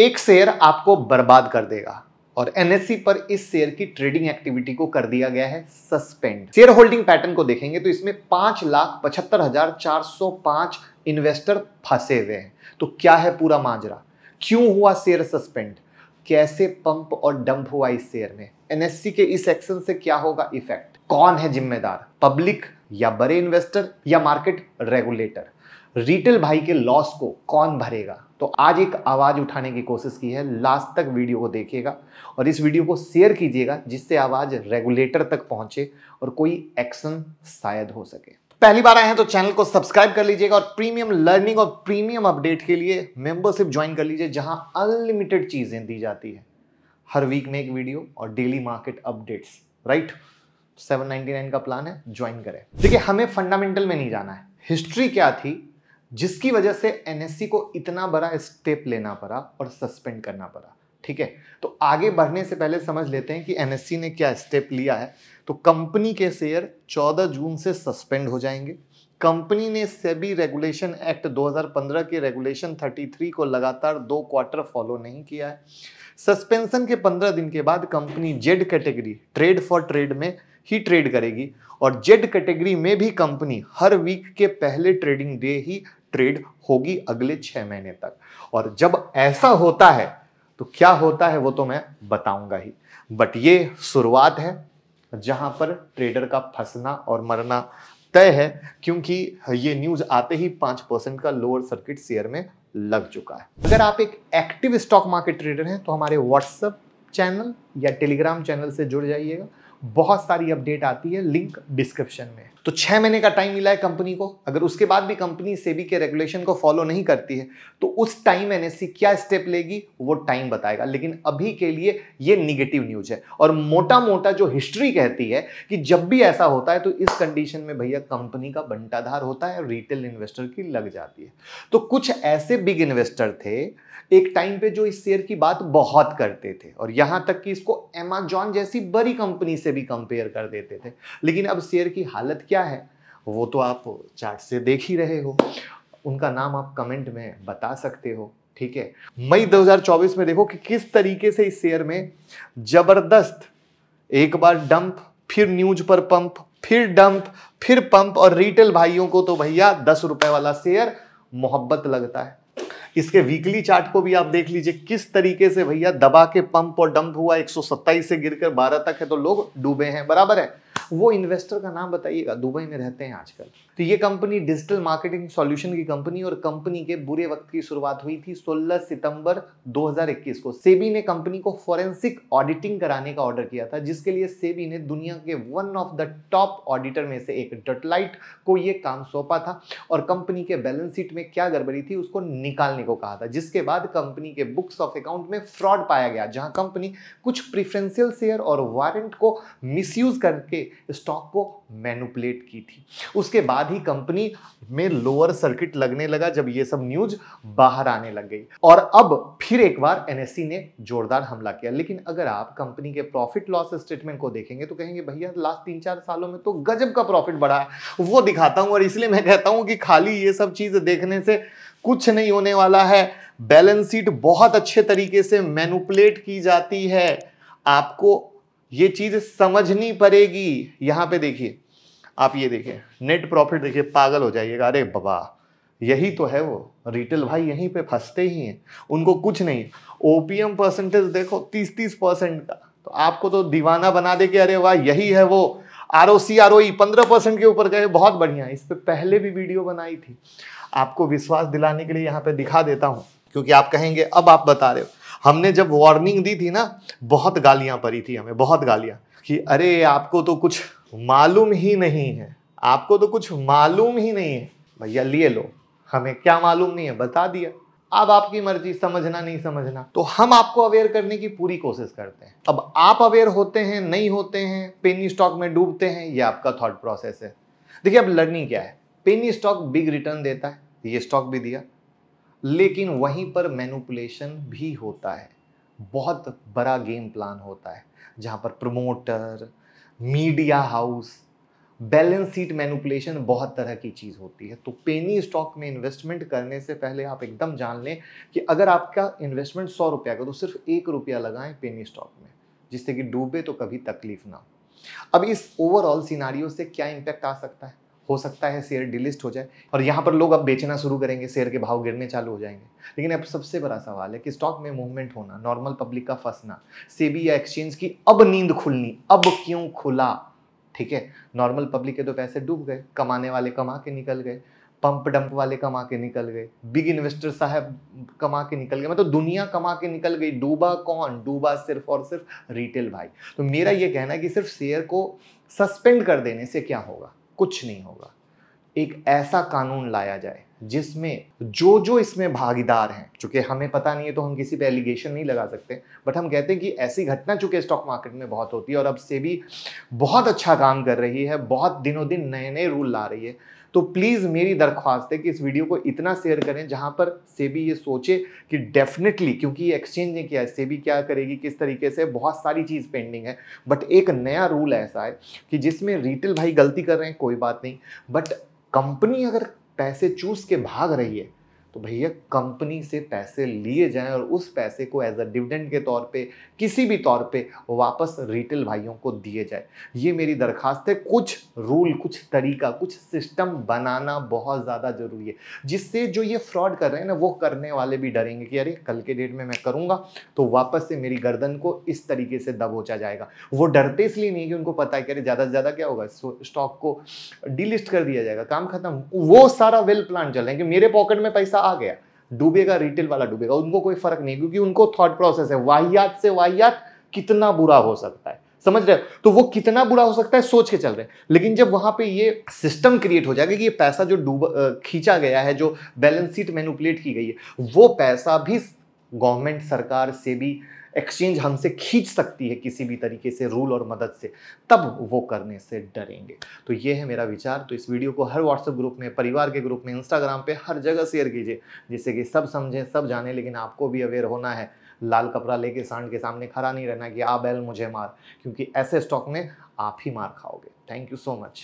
एक शेयर आपको बर्बाद कर देगा और एनएससी e पर इस शेयर की ट्रेडिंग एक्टिविटी को कर दिया गया है सस्पेंड शेयर होल्डिंग पैटर्न को देखेंगे तो इसमें पांच लाख पचहत्तर हजार चार सौ पांच इन्वेस्टर फंसे हुए हैं तो क्या है पूरा माजरा क्यों हुआ शेयर सस्पेंड कैसे पंप और डंप हुआ इस शेयर में एनएससी e के इस एक्शन से क्या होगा इफेक्ट कौन है जिम्मेदार पब्लिक या बड़े इन्वेस्टर या मार्केट रेगुलेटर रिटेल भाई के लॉस को कौन भरेगा तो आज एक आवाज़ उठाने की कोशिश की है लास्ट तक वीडियो को देखिएगा और इस वीडियो को शेयर कीजिएगा जिससे आवाज़ रेगुलेटर तक पहुंचे और कोई एक्शन शायद हो सके पहली बार आए हैं तो चैनल को सब्सक्राइब कर लीजिएगा और प्रीमियम लर्निंग और प्रीमियम अपडेट के लिए मेंबरशिप ज्वाइन कर लीजिए जहां अनलिमिटेड चीज़ें दी जाती है हर वीक में एक वीडियो और डेली मार्केट अपडेट्स राइट 799 का प्लान है ज्वाइन करें देखिए हमें फंडामेंटल में नहीं जाना है हिस्ट्री क्या थी जिसकी वजह से एनएससी को इतना बड़ा स्टेप लेना पड़ा और सस्पेंड करना पड़ा ठीक है तो आगे बढ़ने से पहले समझ लेते हैं कि एनएससी ने क्या स्टेप लिया है तो कंपनी के शेयर 14 जून से सस्पेंड हो जाएंगे कंपनी ने सेबी रेगुलेशन एक्ट 2015 के रेगुलेशन 33 को लगातार दो क्वार्टर फॉलो नहीं किया है सस्पेंशन के पंद्रह दिन के बाद company Z category trade for trade में ही ट्रेड करेगी और जेड कैटेगरी में भी कंपनी हर वीक के पहले ट्रेडिंग डे ही ट्रेड होगी अगले छह महीने तक और जब ऐसा होता है तो क्या होता है वो तो मैं बताऊंगा ही बट ये शुरुआत है जहां पर ट्रेडर का फंसना और मरना तय है क्योंकि ये न्यूज आते ही पांच परसेंट का लोअर सर्किट शेयर में लग चुका है अगर आप एक एक्टिव स्टॉक मार्केट ट्रेडर हैं तो हमारे व्हाट्सएप चैनल या टेलीग्राम चैनल से जुड़ जाइएगा बहुत सारी अपडेट आती है लिंक डिस्क्रिप्शन में तो छः महीने का टाइम मिला है कंपनी को अगर उसके बाद भी कंपनी सेबी के रेगुलेशन को फॉलो नहीं करती है तो उस टाइम एन क्या स्टेप लेगी वो टाइम बताएगा लेकिन अभी के लिए ये निगेटिव न्यूज है और मोटा मोटा जो हिस्ट्री कहती है कि जब भी ऐसा होता है तो इस कंडीशन में भैया कंपनी का बंटाधार होता है रिटेल इन्वेस्टर की लग जाती है तो कुछ ऐसे बिग इन्वेस्टर थे एक टाइम पे जो इस शेयर की बात बहुत करते थे और यहां तक कि इसको एमेजॉन जैसी बड़ी कंपनी से भी कंपेयर कर देते थे लेकिन अब शेयर की हालत क्या है वो तो आप चार्ट से देख ही रहे हो उनका नाम आप कमेंट में बता सकते हो ठीक है मई 2024 में देखो कि किस तरीके से इस शेयर में जबरदस्त एक बार डंप फिर न्यूज पर पंप फिर डंप फिर पंप और रिटेल भाइयों को तो भैया दस रुपए वाला शेयर मोहब्बत लगता है इसके वीकली चार्ट को भी आप देख लीजिए किस तरीके से भैया दबा के पंप और डंप हुआ एक से गिरकर 12 तक है तो लोग डूबे हैं बराबर है वो इन्वेस्टर का नाम बताइएगा दुबई में रहते हैं आजकल तो ये कंपनी डिजिटल मार्केटिंग सॉल्यूशन की कंपनी और कंपनी के बुरे वक्त की शुरुआत हुई थी 16 सितंबर 2021 को सेबी ने कंपनी को फॉरेंसिक ऑडिटिंग कराने का ऑर्डर किया था जिसके लिए सेबी ने दुनिया के one of the top auditor में से एक डटलाइट को ये काम सौंपा था और कंपनी के बैलेंस शीट में क्या गड़बड़ी थी उसको निकालने को कहा था जिसके बाद कंपनी के बुक्स ऑफ अकाउंट में फ्रॉड पाया गया जहां कंपनी कुछ प्रिफ्रेंशियल शेयर और वारंट को मिसयूज करके स्टॉक को मैनुपलेट की थी उसके बाद ही कंपनी में लोअर सर्किट लगने लगा जब ये सब न्यूज बाहर आने लग गई और अब फिर एक बार एनएससी e ने जोरदार हमला किया लेकिन अगर आप कंपनी के प्रॉफिट लॉस स्टेटमेंट को देखेंगे तो कहेंगे भैया लास्ट तीन चार सालों में तो गजब का प्रॉफिट बढ़ा है वो दिखाता हूं और इसलिए मैं कहता हूं कि खाली ये सब चीज देखने से कुछ नहीं होने वाला है बैलेंस शीट बहुत अच्छे तरीके से मैनुपलेट की जाती है आपको ये चीज समझनी पड़ेगी यहां पे देखिए आप ये देखिए नेट प्रॉफिट देखिए पागल हो जाइएगा अरे बाबा यही तो है वो रिटेल भाई यहीं पे फंसते ही हैं उनको कुछ नहीं ओपीएम परसेंटेज देखो तीस तीस परसेंट का तो आपको तो दीवाना बना दे के अरे वाह यही है वो R O C R O पंद्रह परसेंट के ऊपर गए बहुत बढ़िया इस पर पहले भी वीडियो बनाई थी आपको विश्वास दिलाने के लिए यहाँ पे दिखा देता हूँ क्योंकि आप कहेंगे अब आप बता रहे हो हमने जब वार्निंग दी थी ना बहुत गालियां पड़ी थी हमें बहुत गालियां कि अरे आपको तो कुछ मालूम ही नहीं है आपको तो कुछ मालूम ही नहीं है भैया लिए लो हमें क्या मालूम नहीं है बता दिया अब आपकी मर्जी समझना नहीं समझना तो हम आपको अवेयर करने की पूरी कोशिश करते हैं अब आप अवेयर होते हैं नहीं होते हैं पेनी स्टॉक में डूबते हैं ये आपका थॉट प्रोसेस है देखिए अब लर्निंग क्या है पेनी स्टॉक बिग रिटर्न देता है ये स्टॉक भी दिया लेकिन वहीं पर मैनुपुलेशन भी होता है बहुत बड़ा गेम प्लान होता है जहाँ पर promoter media house balance sheet manipulation बहुत तरह की चीज़ होती है तो पेनी स्टॉक में इन्वेस्टमेंट करने से पहले आप एकदम जान लें कि अगर आपका इन्वेस्टमेंट सौ रुपया का तो सिर्फ एक रुपया लगाएं पेनी स्टॉक में जिससे कि डूबे तो कभी तकलीफ ना हो अब इस ओवरऑल सिनारियों से क्या इम्पैक्ट आ सकता है हो सकता है शेयर डिलिस्ट हो जाए और यहाँ पर लोग अब बेचना शुरू करेंगे शेयर के भाव गिरने चालू हो जाएंगे लेकिन अब सबसे बड़ा सवाल है कि स्टॉक में मूवमेंट होना नॉर्मल पब्लिक का फंसना सेबी या एक्सचेंज की अब नींद खुलनी अब क्यों खुला ठीक है नॉर्मल पब्लिक के तो पैसे डूब गए कमाने वाले कमा के निकल गए पंप डंप वाले कमा के निकल गए बिग इन्वेस्टर साहब कमा के निकल गए मतलब दुनिया कमा के निकल गई डूबा कौन डूबा सिर्फ और सिर्फ रिटेल भाई तो मेरा ये कहना है कि सिर्फ शेयर को सस्पेंड कर देने से क्या होगा कुछ नहीं होगा एक ऐसा कानून लाया जाए जिसमें जो जो इसमें भागीदार हैं चूंकि हमें पता नहीं है तो हम किसी पे एलिगेशन नहीं लगा सकते बट हम कहते हैं कि ऐसी घटना चूंकि स्टॉक मार्केट में बहुत होती है और अब से भी बहुत अच्छा काम कर रही है बहुत दिनों दिन नए नए रूल ला रही है तो प्लीज़ मेरी दरख्वास्त है कि इस वीडियो को इतना शेयर करें जहाँ पर सेबी ये सोचे कि डेफिनेटली क्योंकि ये एक्सचेंज ने किया है सेबी क्या करेगी किस तरीके से बहुत सारी चीज़ पेंडिंग है बट एक नया रूल ऐसा है कि जिसमें रिटेल भाई गलती कर रहे हैं कोई बात नहीं बट कंपनी अगर पैसे चूस के भाग रही है तो भैया कंपनी से पैसे लिए जाएं और उस पैसे को एज अ डिविडेंड के तौर पे किसी भी तौर पे वापस रिटेल भाइयों को दिए जाए ये मेरी दरखास्त है कुछ रूल कुछ तरीका कुछ सिस्टम बनाना बहुत ज़्यादा ज़रूरी है जिससे जो ये फ्रॉड कर रहे हैं ना वो करने वाले भी डरेंगे कि अरे कल के डेट में मैं करूँगा तो वापस से मेरी गर्दन को इस तरीके से दबोचा जाएगा वो डरते इसलिए नहीं कि उनको पता है कि अरे ज़्यादा से ज़्यादा क्या होगा स्टॉक को डिलिस्ट कर दिया जाएगा काम खत्म वो सारा वेल प्लान चल रहा है कि मेरे पॉकेट में पैसा आ गया डूबेगा रिटेल वाला डूबेगा उनको कोई फर्क नहीं क्योंकि उनको थॉट प्रोसेस है वाहियात से वाहियात कितना बुरा हो सकता है समझ रहे हो तो वो कितना बुरा हो सकता है सोच के चल रहे हैं लेकिन जब वहां पे ये सिस्टम क्रिएट हो जाएगा कि ये पैसा जो डूब खींचा गया है जो बैलेंस शीट मैनुपलेट की गई है वो पैसा भी गवर्नमेंट सरकार से भी एक्सचेंज हमसे खींच सकती है किसी भी तरीके से रूल और मदद से तब वो करने से डरेंगे तो ये है मेरा विचार तो इस वीडियो को हर व्हाट्सएप ग्रुप में परिवार के ग्रुप में इंस्टाग्राम पे हर जगह शेयर कीजिए जिससे कि सब समझें सब जाने लेकिन आपको भी अवेयर होना है लाल कपड़ा लेके सांड के सामने खड़ा नहीं रहना कि आ बैल मुझे मार क्योंकि ऐसे स्टॉक में आप ही मार खाओगे थैंक यू सो मच